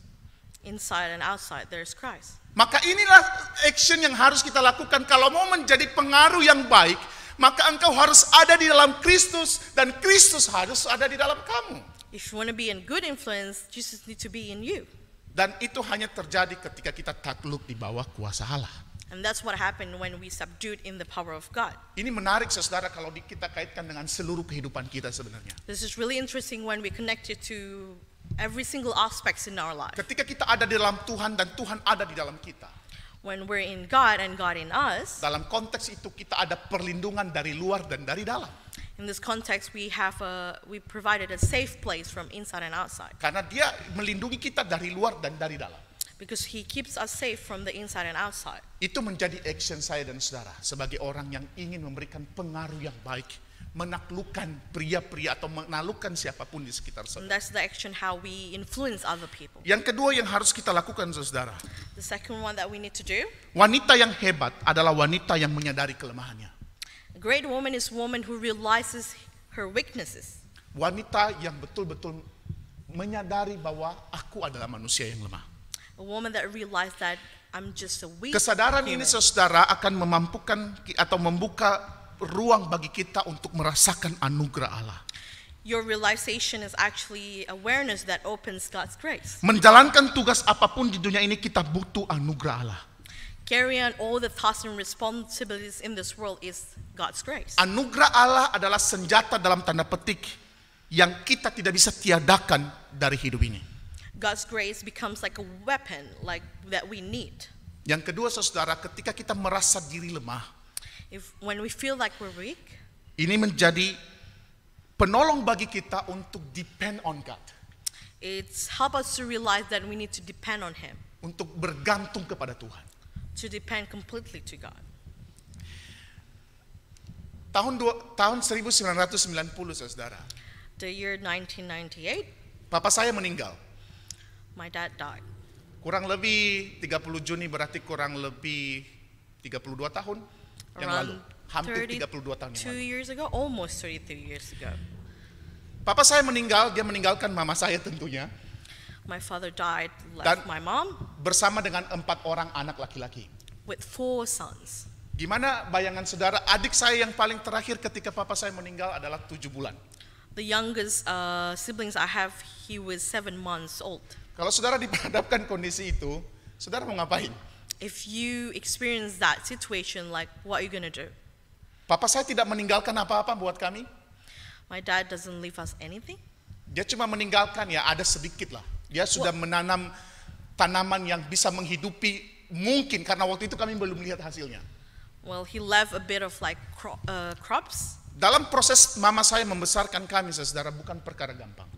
Inside and outside there is Christ. Maka inilah action yang harus kita lakukan kalau mau menjadi pengaruh yang baik, maka engkau harus ada di dalam Kristus dan Kristus harus ada di dalam kamu. If you want to be in good influence, Jesus need to be in you. Dan itu hanya terjadi ketika kita takluk di bawah kuasa Allah. And that's what happened when we subdued in the power of God. Ini menarik saudara kalau kita kaitkan dengan seluruh kehidupan kita sebenarnya. This is really interesting when we connect it to every single aspects in our life. Ketika kita ada di dalam Tuhan dan Tuhan ada di dalam kita. When we're in God and God in us. Dalam konteks itu kita ada perlindungan dari luar dan dari dalam. In this context, we have a, we provided a safe place from inside and outside. Karena dia melindungi kita dari luar dan dari dalam. Because he keeps us safe from the inside and outside. Itu menjadi action saya dan saudara sebagai orang yang ingin memberikan pengaruh yang baik menaklukkan pria-pria atau menaklukkan siapapun di sekitar saudara. That's the action how we influence other people. Yang kedua yang harus kita lakukan saudara. The second one that we need to do. Wanita yang hebat adalah wanita yang menyadari kelemahannya. A great woman is woman who realizes her weaknesses. Wanita yang betul-betul menyadari bahwa aku adalah manusia yang lemah. A woman that realized that I'm just a weak. Kesadaran human. ini saudara akan memampukan atau membuka ruang bagi kita untuk merasakan anugerah Allah. Your realization is actually awareness that opens God's grace. Menjalankan tugas apapun di dunia ini kita butuh anugerah Allah. Carry on all the tasks and responsibilities in this world is God's grace. Anugerah Allah adalah senjata dalam tanda petik yang kita tidak bisa tiadakan dari hidup ini. God's grace becomes like a weapon like that we need. Yang kedua saudara, ketika kita merasa diri lemah, If when we feel like we're weak, ini menjadi penolong bagi kita untuk depend on God. It's help us to realize that we need to depend on Him. Untuk bergantung kepada Tuhan. To depend completely to God. Tahun dua, tahun 1990 saudara. The year 1998. Papa saya meninggal. My dad died. Kurang lebih 30 Juni berarti kurang lebih 32 tahun yang lalu, hampir 30, 32 tahun yang lalu. years ago, almost 33 years ago. Papa saya meninggal, dia meninggalkan mama saya tentunya. My father died, left Dan my mom. Bersama dengan empat orang anak laki-laki. With four sons. Gimana bayangan saudara, adik saya yang paling terakhir ketika papa saya meninggal adalah tujuh bulan. The youngest uh, siblings I have, he was seven months old. Kalau saudara diperhadapkan kondisi itu, saudara mau ngapain? if you experience that situation, like what are you gonna do? Papa saya tidak meninggalkan apa-apa buat kami. My dad doesn't leave us anything. Dia cuma meninggalkan ya, ada sedikit lah. Dia sudah What? menanam tanaman yang bisa menghidupi mungkin karena waktu itu kami belum lihat hasilnya. Well, he left a bit of like crop, uh, crops. Dalam proses mama saya membesarkan kami, saudara, bukan perkara gampang.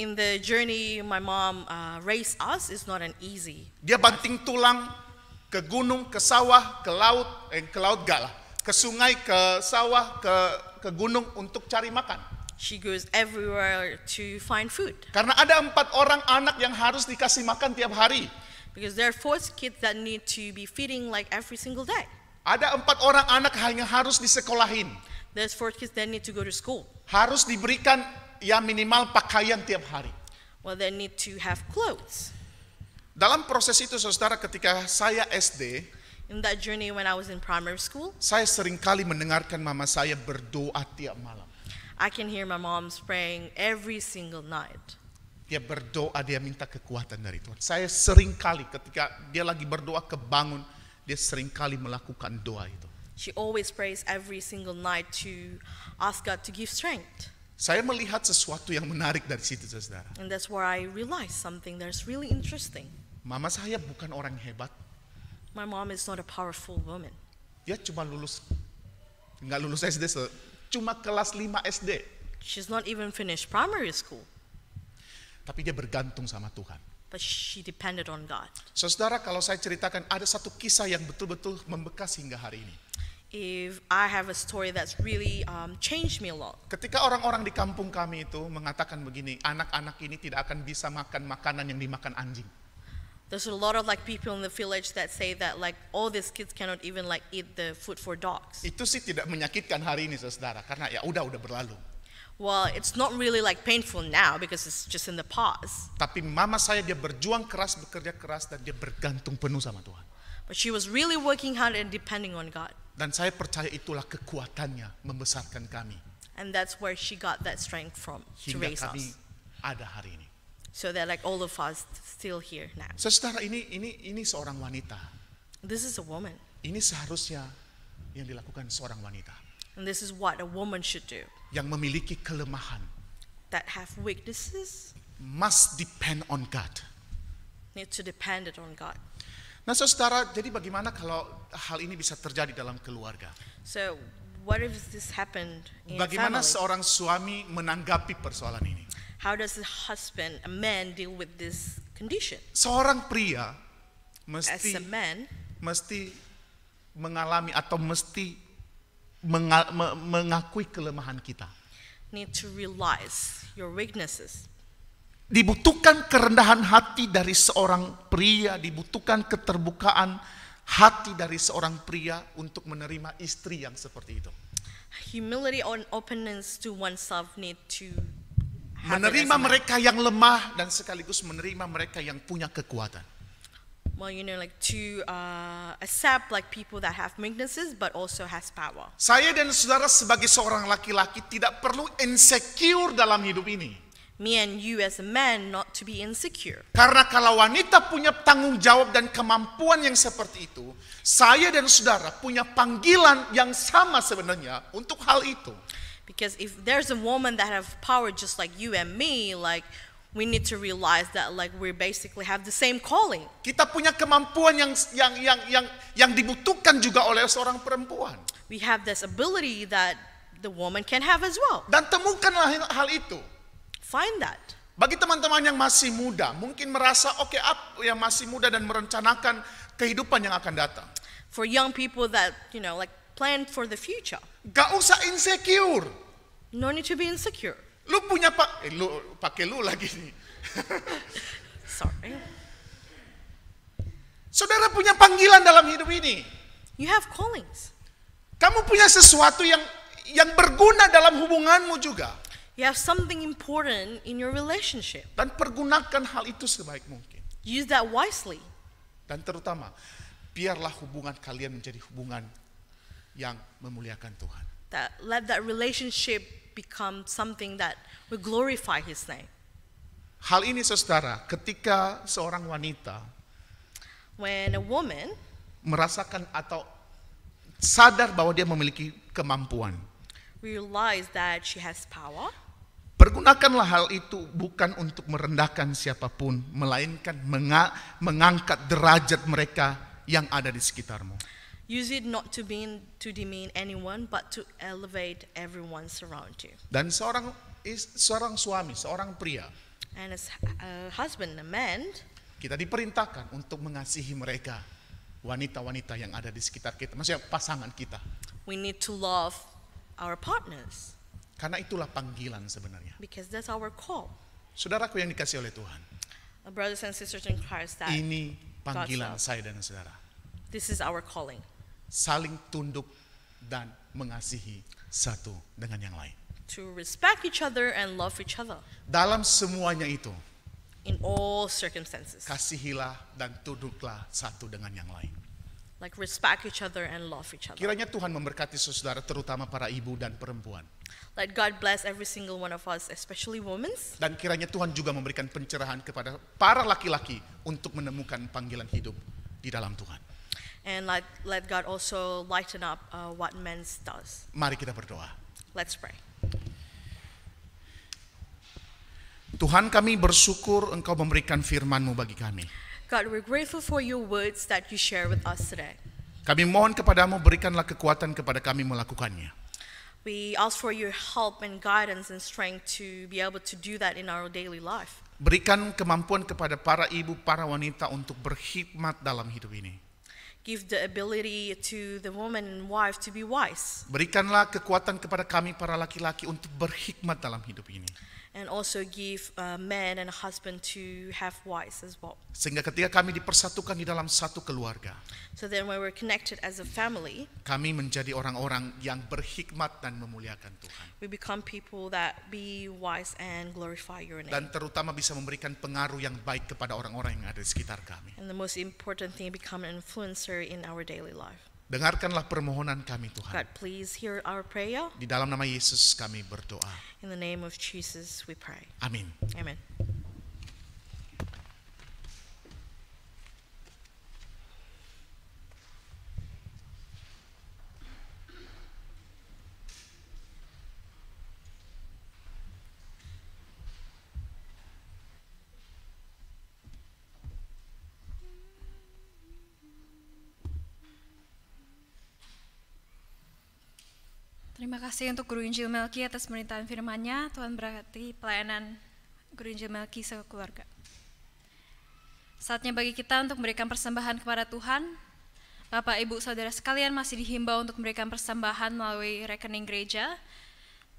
In the journey my mom uh, raised us is not an easy. Dia banting tulang, ke gunung, ke sawah, ke laut, eh, ke laut lah, ke sungai, ke sawah, ke ke gunung untuk cari makan. She goes everywhere to find food. Karena ada empat orang anak yang harus dikasih makan tiap hari. Because there are four kids that need to be feeding like every single day. Ada empat orang anak hanya harus disekolahin. There's four kids that need to go to school. Harus diberikan ya minimal pakaian tiap hari. Well, they need to have clothes. Dalam proses itu saudara ketika saya SD, in that journey when I was in primary school, saya seringkali mendengarkan mama saya berdoa tiap malam. I can hear my mom praying every single night. Dia berdoa, dia minta kekuatan dari Tuhan. Saya sering kali ketika dia lagi berdoa kebangun, dia sering kali melakukan doa itu. She always prays every single night to ask God to give strength. Saya melihat sesuatu yang menarik dari situ, saudara. And that's where I realized something that's really interesting. Mama saya bukan orang hebat. My mom is not a powerful woman. Dia cuma lulus, nggak lulus SD, cuma kelas 5 SD. She's not even finished primary school. Tapi dia bergantung sama Tuhan. But she depended on God. So, saudara, kalau saya ceritakan ada satu kisah yang betul-betul membekas hingga hari ini. If I have a story that's really um, changed me a lot. Ketika orang-orang di kampung kami itu mengatakan begini, anak-anak ini tidak akan bisa makan makanan yang dimakan anjing there's a lot of like people in the village that say that like all these kids cannot even like eat the food for dogs. Itu sih tidak menyakitkan hari ini saudara karena ya udah udah berlalu. Well, it's not really like painful now because it's just in the past. Tapi mama saya dia berjuang keras, bekerja keras dan dia bergantung penuh sama Tuhan. But she was really working hard and depending on God. Dan saya percaya itulah kekuatannya membesarkan kami. And that's where she got that strength from Hingga to raise kami us. ada hari ini. So they're like all of us still here now. So, saudara ini ini ini seorang wanita. This is a woman. Ini seharusnya yang dilakukan seorang wanita. And this is what a woman should do. Yang memiliki kelemahan. That have weaknesses. Must depend on God. Need to depend it on God. Nah, saudara, jadi bagaimana kalau hal ini bisa terjadi dalam keluarga? So, what if this happened in Bagaimana family? seorang suami menanggapi persoalan ini? How does a husband, a man deal with this condition? Seorang pria mesti As a man, mesti mengalami atau mesti menga me mengakui kelemahan kita. Need to realize your weaknesses. Dibutuhkan kerendahan hati dari seorang pria, dibutuhkan keterbukaan hati dari seorang pria untuk menerima istri yang seperti itu. Humility and openness to oneself need to menerima mereka yang lemah dan sekaligus menerima mereka yang punya kekuatan. Well, you know, like to uh, accept like people that have weaknesses but also has power. Saya dan saudara sebagai seorang laki-laki tidak perlu insecure dalam hidup ini. Me and you as a man not to be insecure. Karena kalau wanita punya tanggung jawab dan kemampuan yang seperti itu, saya dan saudara punya panggilan yang sama sebenarnya untuk hal itu. Because if there's a woman that have power just like you and me, like we need to realize that like we basically have the same calling. Kita punya kemampuan yang yang yang yang yang dibutuhkan juga oleh seorang perempuan. We have this ability that the woman can have as well. Dan temukanlah hal itu. Find that. Bagi teman-teman yang masih muda, mungkin merasa oke okay, up yang masih muda dan merencanakan kehidupan yang akan datang. For young people that you know like plan for the future. Gak usah insecure. No need to be insecure. Lu punya pak, eh, lu pakai lu lagi nih. Sorry. Saudara punya panggilan dalam hidup ini. You have callings. Kamu punya sesuatu yang yang berguna dalam hubunganmu juga. You have something important in your relationship. Dan pergunakan hal itu sebaik mungkin. Use that wisely. Dan terutama, biarlah hubungan kalian menjadi hubungan yang memuliakan Tuhan. That let that relationship become something that will glorify his name. Hal ini saudara, ketika seorang wanita when a woman merasakan atau sadar bahwa dia memiliki kemampuan. Realize that she has power. Pergunakanlah hal itu bukan untuk merendahkan siapapun, melainkan menga mengangkat derajat mereka yang ada di sekitarmu. Use it not to mean to demean anyone, but to elevate everyone around you. Dan seorang seorang suami, seorang pria. And as a uh, husband, a man. Kita diperintahkan untuk mengasihi mereka, wanita-wanita yang ada di sekitar kita, maksudnya pasangan kita. We need to love our partners. Karena itulah panggilan sebenarnya. Because that's our call. Saudaraku yang dikasih oleh Tuhan. Brothers and sisters in Christ, that ini panggilan saya dan saudara. This is our calling saling tunduk dan mengasihi satu dengan yang lain. To respect each other and love each other. Dalam semuanya itu. In all circumstances. Kasihilah dan tunduklah satu dengan yang lain. Like respect each other and love each other. Kiranya Tuhan memberkati saudara terutama para ibu dan perempuan. Let God bless every single one of us, especially women. Dan kiranya Tuhan juga memberikan pencerahan kepada para laki-laki untuk menemukan panggilan hidup di dalam Tuhan and let, let God also lighten up uh, what men does. Mari kita berdoa. Let's pray. Tuhan kami bersyukur Engkau memberikan firman-Mu bagi kami. God, we're grateful for your words that you share with us today. Kami mohon kepadamu berikanlah kekuatan kepada kami melakukannya. We ask for your help and guidance and strength to be able to do that in our daily life. Berikan kemampuan kepada para ibu, para wanita untuk berkhidmat dalam hidup ini. Give the ability to the woman and wife to be wise. Berikanlah kekuatan kepada kami para laki-laki untuk berhikmat dalam hidup ini and also give a man and a husband to have wives as well. Sehingga ketika kami dipersatukan di dalam satu keluarga. So then when we're connected as a family, kami menjadi orang-orang yang berhikmat dan memuliakan Tuhan. We become people that be wise and glorify your name. Dan terutama bisa memberikan pengaruh yang baik kepada orang-orang yang ada di sekitar kami. And the most important thing become an influencer in our daily life. Dengarkanlah permohonan kami Tuhan. God, please hear our prayer. Di dalam nama Yesus kami berdoa. In the name of Jesus we pray. Amin. Amen. kasih untuk Guru Injil Melki atas pemerintahan firmannya Tuhan berkati pelayanan Guru Injil Melki sekeluarga. Saatnya bagi kita untuk memberikan persembahan kepada Tuhan. Bapak, Ibu, Saudara sekalian masih dihimbau untuk memberikan persembahan melalui rekening gereja.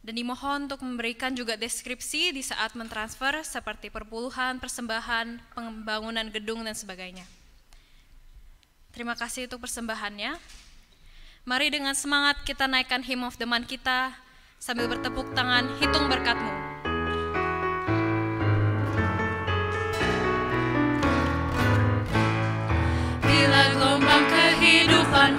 Dan dimohon untuk memberikan juga deskripsi di saat mentransfer seperti perpuluhan, persembahan, pembangunan gedung, dan sebagainya. Terima kasih untuk persembahannya. Mari dengan semangat kita naikkan hymn of the month kita sambil bertepuk tangan hitung berkatmu. Bila gelombang kehidupan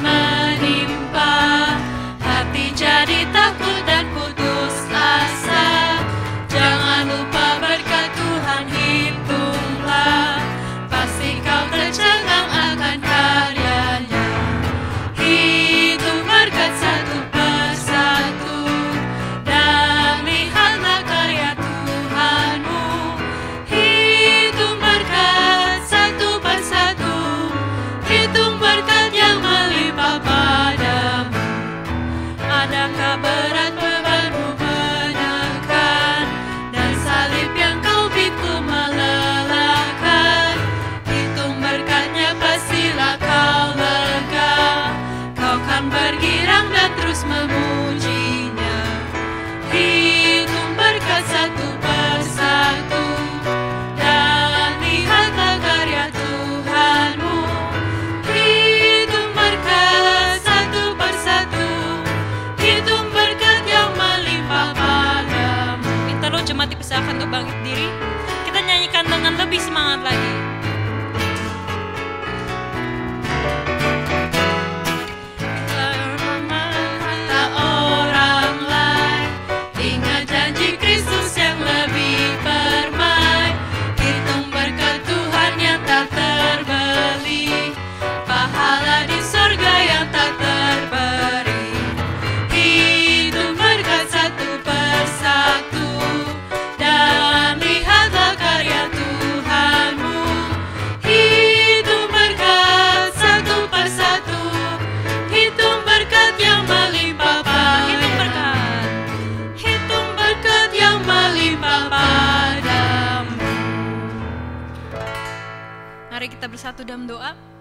satu dam doa